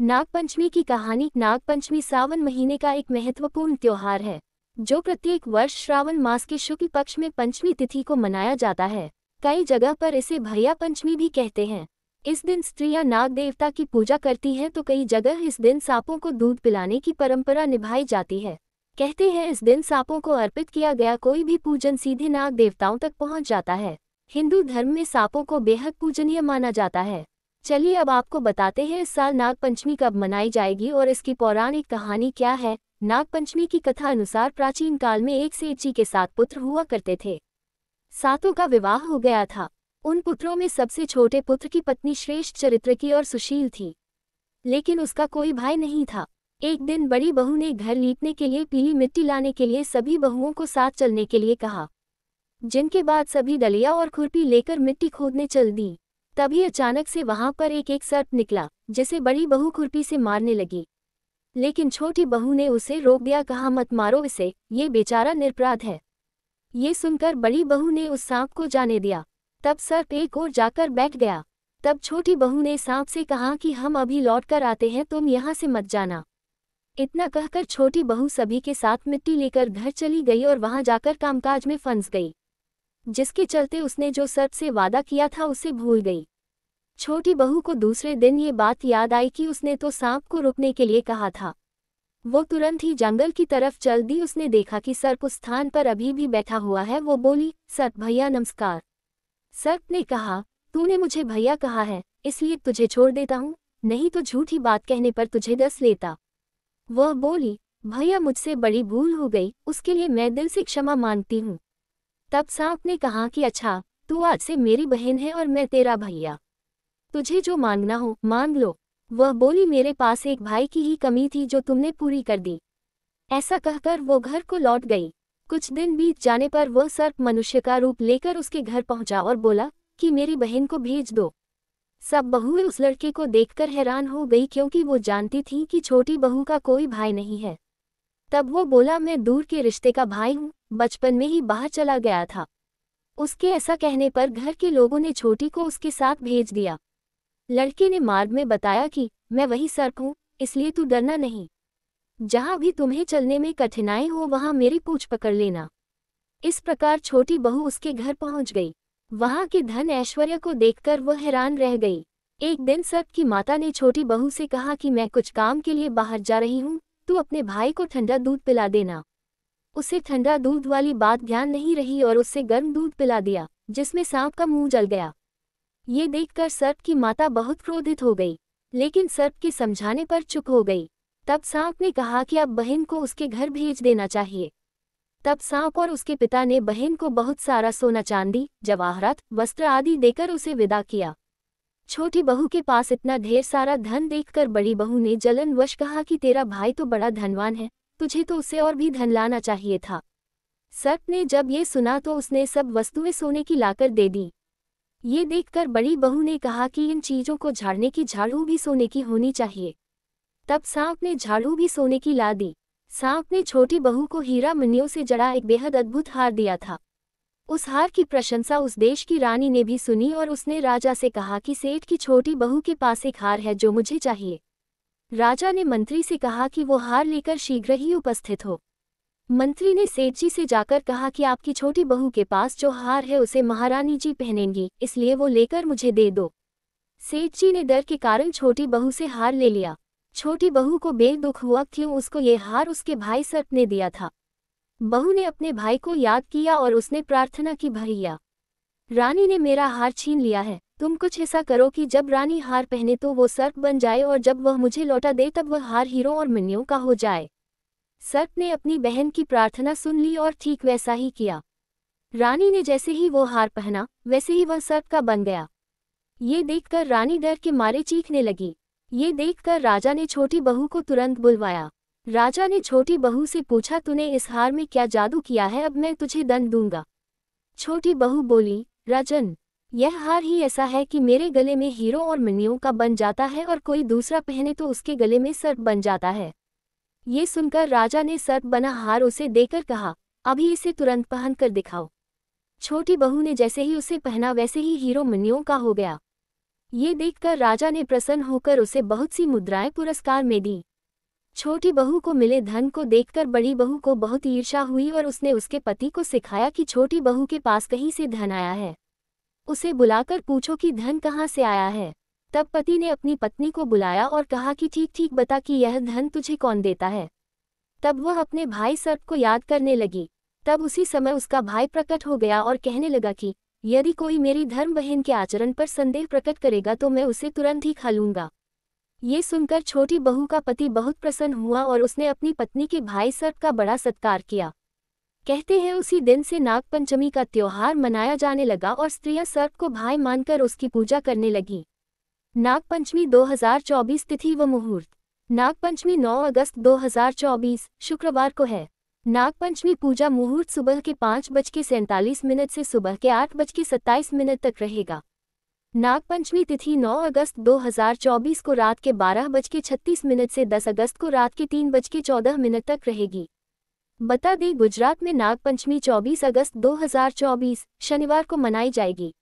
नागपंचमी की कहानी नागपंचमी सावन महीने का एक महत्वपूर्ण त्यौहार है जो प्रत्येक वर्ष श्रावण मास के शुक्ल पक्ष में पंचमी तिथि को मनाया जाता है कई जगह पर इसे भैया पंचमी भी कहते हैं इस दिन स्त्रियां नाग देवता की पूजा करती हैं तो कई जगह इस दिन सांपों को दूध पिलाने की परंपरा निभाई जाती है कहते हैं इस दिन सांपों को अर्पित किया गया कोई भी पूजन सीधे नाग देवताओं तक पहुंच जाता है हिंदू धर्म में सांपों को बेहद पूजनीय माना जाता है चलिए अब आपको बताते हैं इस साल नागपंचमी कब मनाई जाएगी और इसकी पौराणिक कहानी क्या है नागपंचमी की कथा अनुसार प्राचीन काल में एक सेठ जी के सात पुत्र हुआ करते थे सातों का विवाह हो गया था उन पुत्रों में सबसे छोटे पुत्र की पत्नी श्रेष्ठ चरित्र की और सुशील थी लेकिन उसका कोई भाई नहीं था एक दिन बड़ी बहू ने घर लीपने के लिए पीली मिट्टी लाने के लिए सभी बहुओं को साथ चलने के लिए कहा जिनके बाद सभी दलिया और खुरपी लेकर मिट्टी खोदने चल दी तभी अचानक से वहां पर एक एक सर्प निकला जिसे बड़ी बहू खुरपी से मारने लगी लेकिन छोटी बहू ने उसे रोक दिया कहा मत मारो इसे ये बेचारा निरपराध है ये सुनकर बड़ी बहू ने उस सांप को जाने दिया तब सर्प एक और जाकर बैठ गया तब छोटी बहू ने सांप से कहा कि हम अभी लौट कर आते हैं तुम यहाँ से मत जाना इतना कहकर छोटी बहू सभी के साथ मिट्टी लेकर घर चली गई और वहां जाकर कामकाज में फंस गई जिसके चलते उसने जो सर्प से वादा किया था उसे भूल गई छोटी बहू को दूसरे दिन ये बात याद आई कि उसने तो सांप को रुकने के लिए कहा था वो तुरंत ही जंगल की तरफ चल दी उसने देखा कि सर्प उस स्थान पर अभी भी बैठा हुआ है वो बोली सर्प भैया नमस्कार सर्प ने कहा तूने मुझे भैया कहा है इसलिए तुझे छोड़ देता हूँ नहीं तो झूठी बात कहने पर तुझे दस लेता वह बोली भैया मुझसे बड़ी भूल हो गई उसके लिए मैं दिल से क्षमा मांगती हूँ तब सांप ने कहा कि अच्छा तू आज से मेरी बहन है और मैं तेरा भैया तुझे जो मांगना हो मांग लो वह बोली मेरे पास एक भाई की ही कमी थी जो तुमने पूरी कर दी ऐसा कहकर वो घर को लौट गई कुछ दिन बीत जाने पर वह सर्प मनुष्य का रूप लेकर उसके घर पहुंचा और बोला कि मेरी बहन को भेज दो सब बहुएं उस लड़के को देखकर हैरान हो गई क्योंकि वो जानती थी कि छोटी बहू का कोई भाई नहीं है तब वो बोला मैं दूर के रिश्ते का भाई हूँ बचपन में ही बाहर चला गया था उसके ऐसा कहने पर घर के लोगों ने छोटी को उसके साथ भेज दिया लड़के ने मार्ग में बताया कि मैं वही सर्क हूँ इसलिए तू डरना नहीं जहाँ भी तुम्हें चलने में कठिनाई हो वहाँ मेरी पूछ पकड़ लेना इस प्रकार छोटी बहू उसके घर पहुँच गई वहाँ के धन ऐश्वर्य को देखकर वह हैरान रह गई एक दिन सर्क की माता ने छोटी बहू से कहा कि मैं कुछ काम के लिए बाहर जा रही हूँ तू अपने भाई को ठंडा दूध पिला देना उसे ठंडा दूध वाली बात ध्यान नहीं रही और उसे गर्म दूध पिला दिया जिसमें सांप का मुंह जल गया ये देखकर सर्प की माता बहुत क्रोधित हो गई लेकिन सर्प के समझाने पर चुप हो गई तब सांप ने कहा कि अब बहन को उसके घर भेज देना चाहिए तब सांप और उसके पिता ने बहन को बहुत सारा सोना चांदी जवाहरात वस्त्र आदि देकर उसे विदा किया छोटी बहू के पास इतना ढेर सारा धन देखकर बड़ी बहू ने जलनवश कहा कि तेरा भाई तो बड़ा धनवान है तुझे तो उसे और भी धन लाना चाहिए था सर्प ने जब ये सुना तो उसने सब वस्तुएं सोने की लाकर दे दी ये देखकर बड़ी बहू ने कहा कि इन चीजों को झाड़ने की झाड़ू भी सोने की होनी चाहिए तब सांप ने झाड़ू भी सोने की ला दी सांप ने छोटी बहू को हीरा मुन्नियों से जड़ा एक बेहद अद्भुत हार दिया था उस हार की प्रशंसा उस देश की रानी ने भी सुनी और उसने राजा से कहा कि सेठ की छोटी बहू के पास एक हार है जो मुझे चाहिए राजा ने मंत्री से कहा कि वो हार लेकर शीघ्र ही उपस्थित हो मंत्री ने सेठ जी से जाकर कहा कि आपकी छोटी बहू के पास जो हार है उसे महारानी जी पहनेंगी इसलिए वो लेकर मुझे दे दो सेठ जी ने डर के कारण छोटी बहू से हार ले लिया छोटी बहू को बेदुख हुआ क्यों उसको ये हार उसके भाई सर्प ने दिया था बहू ने अपने भाई को याद किया और उसने प्रार्थना की भैया रानी ने मेरा हार छीन लिया है तुम कुछ ऐसा करो कि जब रानी हार पहने तो वो सर्प बन जाए और जब वह मुझे लौटा दे तब वह हार हीरो और मिन्यों का हो जाए सर्प ने अपनी बहन की प्रार्थना सुन ली और ठीक वैसा ही किया रानी ने जैसे ही वो हार पहना वैसे ही वह सर्प का बन गया ये देखकर रानी डर के मारे चीखने लगी ये देखकर राजा ने छोटी बहू को तुरंत बुलवाया राजा ने छोटी बहू से पूछा तूने इस हार में क्या जादू किया है अब मैं तुझे दंड दूंगा छोटी बहू बोली राजन यह हार ही ऐसा है कि मेरे गले में हीरो और मिनियों का बन जाता है और कोई दूसरा पहने तो उसके गले में सर्प बन जाता है ये सुनकर राजा ने सर्प बना हार उसे देकर कहा अभी इसे तुरंत पहन कर दिखाओ छोटी बहू ने जैसे ही उसे पहना वैसे ही हीरो मिनियों का हो गया ये देखकर राजा ने प्रसन्न होकर उसे बहुत सी मुद्राएं पुरस्कार में दी छोटी बहू को मिले धन को देखकर बड़ी बहू को बहुत ईर्षा हुई और उसने उसके पति को सिखाया कि छोटी बहू के पास कहीं से धन आया है उसे बुलाकर पूछो कि धन कहाँ से आया है तब पति ने अपनी पत्नी को बुलाया और कहा कि ठीक ठीक बता कि यह धन तुझे कौन देता है तब वह अपने भाई सर्प को याद करने लगी तब उसी समय उसका भाई प्रकट हो गया और कहने लगा कि यदि कोई मेरी धर्म बहन के आचरण पर संदेह प्रकट करेगा तो मैं उसे तुरंत ही खा लूंगा ये सुनकर छोटी बहू का पति बहुत प्रसन्न हुआ और उसने अपनी पत्नी के भाई सर्प का बड़ा सत्कार किया कहते हैं उसी दिन से नागपंचमी का त्यौहार मनाया जाने लगा और स्त्रियां सर्प को भाई मानकर उसकी पूजा करने लगीं नागपंचमी 2024 तिथि व मुहूर्त नागपंचमी 9 अगस्त 2024 शुक्रवार को है नागपंचमी पूजा मुहूर्त सुबह के पाँच बज के सैंतालीस मिनट से सुबह के आठ बज के सत्ताईस मिनट तक रहेगा नागपंचमी तिथि 9 अगस्त 2024 को रात के बारह बज के छत्तीस मिनट से 10 अगस्त को रात के तीन बज के चौदह मिनट तक रहेगी बता दें गुजरात में नागपंचमी 24 अगस्त 2024 शनिवार को मनाई जाएगी